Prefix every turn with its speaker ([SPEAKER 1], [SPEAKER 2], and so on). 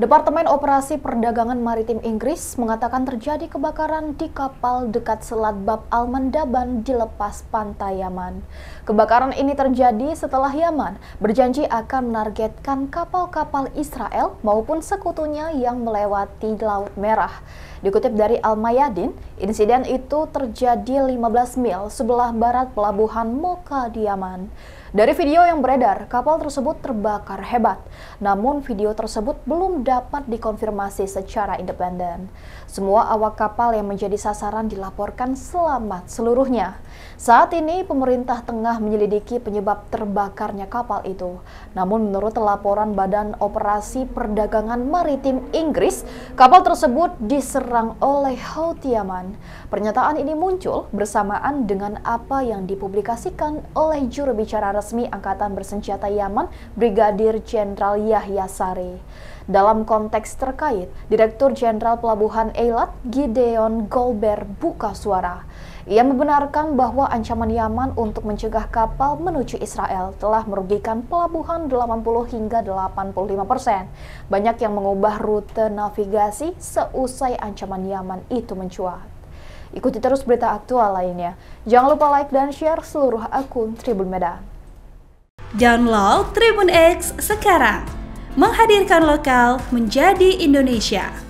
[SPEAKER 1] Departemen Operasi Perdagangan Maritim Inggris mengatakan terjadi kebakaran di kapal dekat Selat Bab Almandaban di lepas pantai Yaman. Kebakaran ini terjadi setelah Yaman berjanji akan menargetkan kapal-kapal Israel maupun sekutunya yang melewati Laut Merah. Dikutip dari Al-Mayadin, insiden itu terjadi 15 mil sebelah barat pelabuhan Moka Diaman. Dari video yang beredar, kapal tersebut terbakar hebat. Namun video tersebut belum dapat dikonfirmasi secara independen. Semua awak kapal yang menjadi sasaran dilaporkan selamat seluruhnya. Saat ini pemerintah tengah menyelidiki penyebab terbakarnya kapal itu. Namun menurut laporan Badan Operasi Perdagangan Maritim Inggris, kapal tersebut diserang diserang oleh Houthi Yaman. Pernyataan ini muncul bersamaan dengan apa yang dipublikasikan oleh juru bicara resmi Angkatan Bersenjata Yaman, Brigadir Jenderal Yahya Sari. Dalam konteks terkait, Direktur Jenderal Pelabuhan Eilat Gideon Golber buka suara. Ia membenarkan bahwa ancaman Yaman untuk mencegah kapal menuju Israel telah merugikan pelabuhan 80 hingga 85 persen. Banyak yang mengubah rute navigasi seusai ancaman Yaman itu mencuat. Ikuti terus berita aktual lainnya. Jangan lupa like dan share seluruh akun Tribun Medan. Download
[SPEAKER 2] Tribun X sekarang.
[SPEAKER 1] Menghadirkan lokal
[SPEAKER 2] menjadi Indonesia.